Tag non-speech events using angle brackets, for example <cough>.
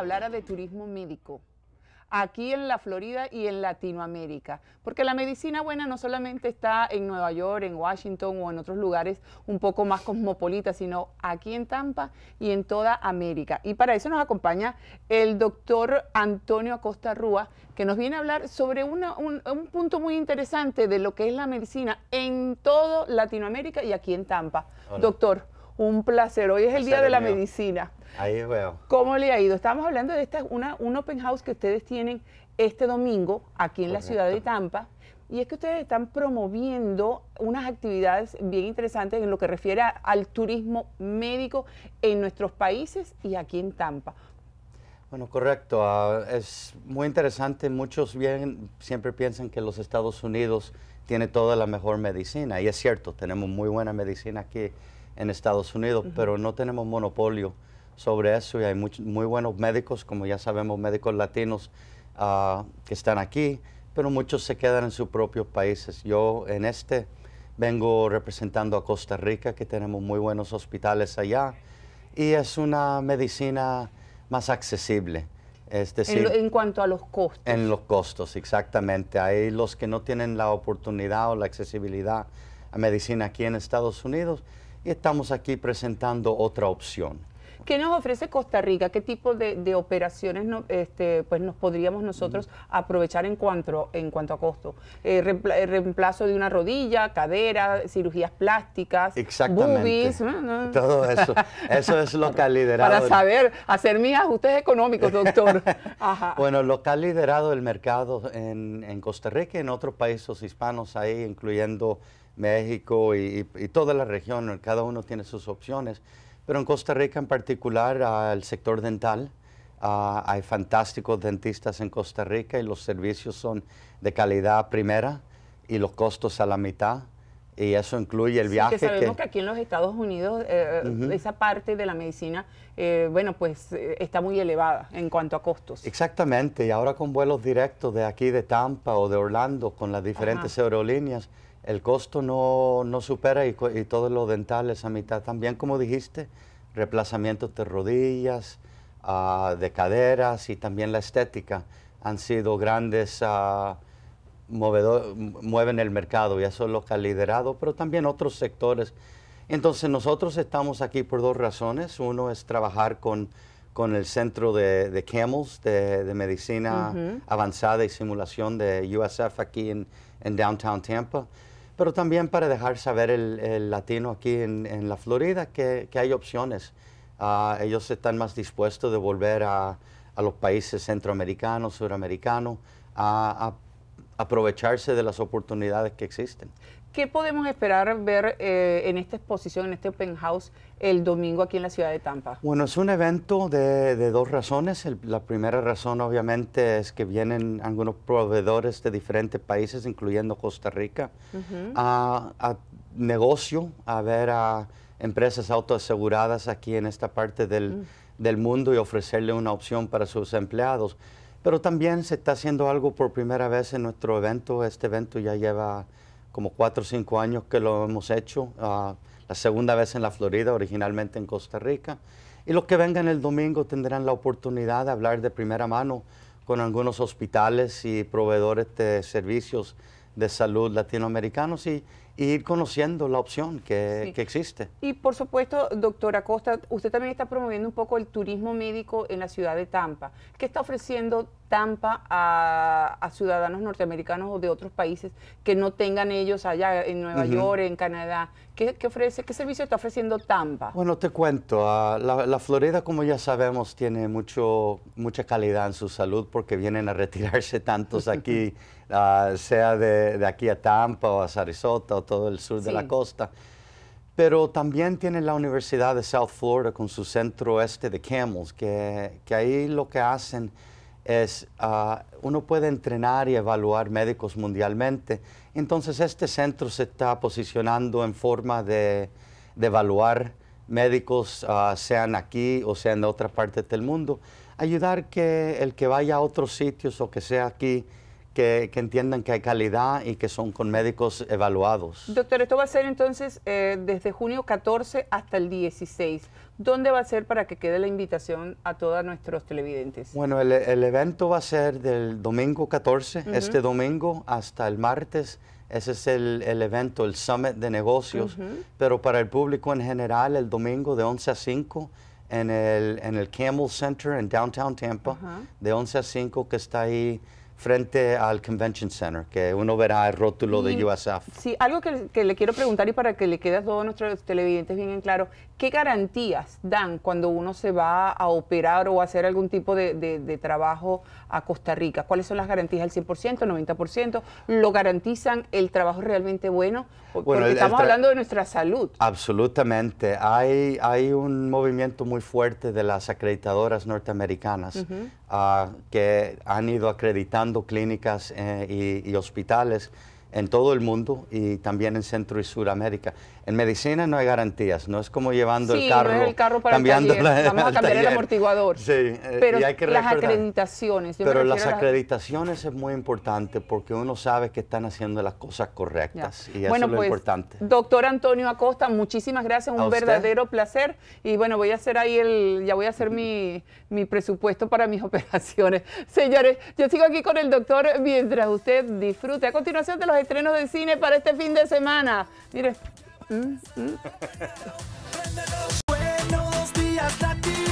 hablara de turismo médico aquí en la Florida y en Latinoamérica, porque la medicina buena no solamente está en Nueva York, en Washington o en otros lugares un poco más cosmopolitas, sino aquí en Tampa y en toda América. Y para eso nos acompaña el doctor Antonio Acosta Rúa, que nos viene a hablar sobre un, punto muy interesante de lo que es la medicina en todo Latinoamérica y aquí en Tampa. Doctor, un placer. Hoy es el Día de la Medicina. Ahí veo. ¿Cómo le ha ido? Estamos hablando de esta, una, un open house que ustedes tienen este domingo aquí en la ciudad de Tampa. Y es que ustedes están promoviendo unas actividades bien interesantes en lo que refiere al turismo médico en nuestros países y aquí en Tampa. Bueno, correcto. Ah, es muy interesante. Muchos bien, siempre piensan que los Estados Unidos tiene toda la mejor medicina. Y es cierto, tenemos muy buena medicina aquí en Estados Unidos, pero no tenemos monopolio sobre eso y hay muy, buenos médicos, como ya sabemos, médicos latinos ah, que están aquí, pero muchos se quedan en sus propios países. Yo en este vengo representando a Costa Rica, que tenemos muy buenos hospitales allá, y es una medicina más accesible. Es decir, en, en, cuanto a los costos. En los costos, exactamente. Hay los que no tienen la oportunidad o la accesibilidad a medicina aquí en Estados Unidos, y estamos aquí presentando otra opción. ¿Qué nos ofrece Costa Rica? ¿Qué tipo de, operaciones este, pues nos podríamos nosotros mm. aprovechar en cuanto, en cuanto a costo? Eh, eh, reemplazo de una rodilla, cadera, cirugías plásticas, Exactamente. Boobies, <laughs> Todo eso. Eso es lo que ha liderado. Para saber hacer mis ajustes económicos, doctor. <laughs> Bueno, lo que ha liderado el mercado en, en Costa Rica y en otros países hispanos ahí, incluyendo México y, toda la región, cada uno tiene sus opciones, pero en Costa Rica en particular al sector dental, ah, hay fantásticos dentistas en Costa Rica y los servicios son de calidad primera y los costos a la mitad. Y eso incluye el viaje. Que sabemos que... aquí en los Estados Unidos eh, esa parte de la medicina, eh, bueno, pues eh, está muy elevada en cuanto a costos. Exactamente. Y ahora con vuelos directos de aquí de Tampa o de Orlando, con las diferentes aerolíneas, el costo no, no supera y, y, todo lo dental es a mitad. También, como dijiste, reemplazamientos de rodillas, ah, de caderas y también la estética han sido grandes ah, mueven el mercado y eso es lo que ha liderado, pero también otros sectores. Entonces nosotros estamos aquí por dos razones. Uno es trabajar con, con el centro de, de CAMELS, de, medicina avanzada y simulación de USF aquí en, en Downtown Tampa pero también para dejar saber el, latino aquí en, la Florida que, hay opciones. Ah, ellos están más dispuestos de volver a, los países centroamericanos, suramericanos, a aprovecharse de las oportunidades que existen. ¿Qué podemos esperar ver eh, en esta exposición, en este open house, el domingo aquí en la ciudad de Tampa? Bueno, es un evento de, dos razones. la primera razón, obviamente, es que vienen algunos proveedores de diferentes países, incluyendo Costa Rica, a, negocio, a ver a empresas autoaseguradas aquí en esta parte del, mm. del mundo y ofrecerle una opción para sus empleados. Pero también se está haciendo algo por primera vez en nuestro evento. Este evento ya lleva como cuatro o cinco años que lo hemos hecho. Ah, la segunda vez en la Florida, originalmente en Costa Rica. Y los que vengan el domingo tendrán la oportunidad de hablar de primera mano con algunos hospitales y proveedores de servicios de salud latinoamericanos y ir conociendo la opción que, que, existe. Y por supuesto, doctora Costa, usted también está promoviendo un poco el turismo médico en la ciudad de Tampa. ¿Qué está ofreciendo Tampa a, ciudadanos norteamericanos o de otros países que no tengan ellos allá en Nueva York, en Canadá? ¿Qué, ofrece, ¿Qué servicio está ofreciendo Tampa? Bueno, te cuento, ah, la, Florida, como ya sabemos, tiene mucho, mucha calidad en su salud porque vienen a retirarse tantos aquí, <laughs> ah, sea de, aquí a Tampa o a Sarasota o todo el sur de la costa pero también tiene la Universidad de South Florida con su centro este de Camels, que, que ahí lo que hacen es, ah, uno puede entrenar y evaluar médicos mundialmente. Entonces este centro se está posicionando en forma de, evaluar médicos, ah, sean aquí o sean de otras partes del mundo, ayudar que el que vaya a otros sitios o que sea aquí, que, entiendan que hay calidad y que son con médicos evaluados. Doctor, esto va a ser entonces eh, desde junio 14 hasta el 16. ¿Dónde va a ser para que quede la invitación a todos nuestros televidentes? Bueno, el, evento va a ser del domingo 14, este domingo, hasta el martes. Ese es el, evento, el Summit de Negocios. Pero para el público en general, el domingo de 11 a 5 en el, en el Camel Center en Downtown Tampa, de 11 a 5, que está ahí frente al Convention Center, que uno verá el rótulo de USF. Sí, algo que, le quiero preguntar y para que le quede a todos nuestros televidentes bien en claro, ¿qué garantías dan cuando uno se va a operar o a hacer algún tipo de, trabajo a Costa Rica? ¿Cuáles son las garantías? ¿El 100%, 90%? ¿Lo garantizan el trabajo realmente bueno? Porque estamos hablando de nuestra salud. Absolutamente. Hay, hay un movimiento muy fuerte de las acreditadoras norteamericanas que han ido acreditando clínicas eh, y, hospitales en todo el mundo y también en Centro y Suramérica. En medicina no hay garantías, no es como llevando el carro, carro cambiando el La, a cambiar el, amortiguador. Sí, eh, pero las acreditaciones. pero las acreditaciones es muy importante porque uno sabe que están haciendo las cosas correctas y eso es lo pues, importante. Doctor Antonio Acosta, muchísimas gracias, un verdadero placer y bueno voy a hacer ahí el, ya voy a hacer mi, mi presupuesto para mis <laughs> operaciones. Señores, yo sigo aquí con el doctor mientras usted disfrute a continuación de los estrenos de cine para este fin de semana. Mire. Mm, mm.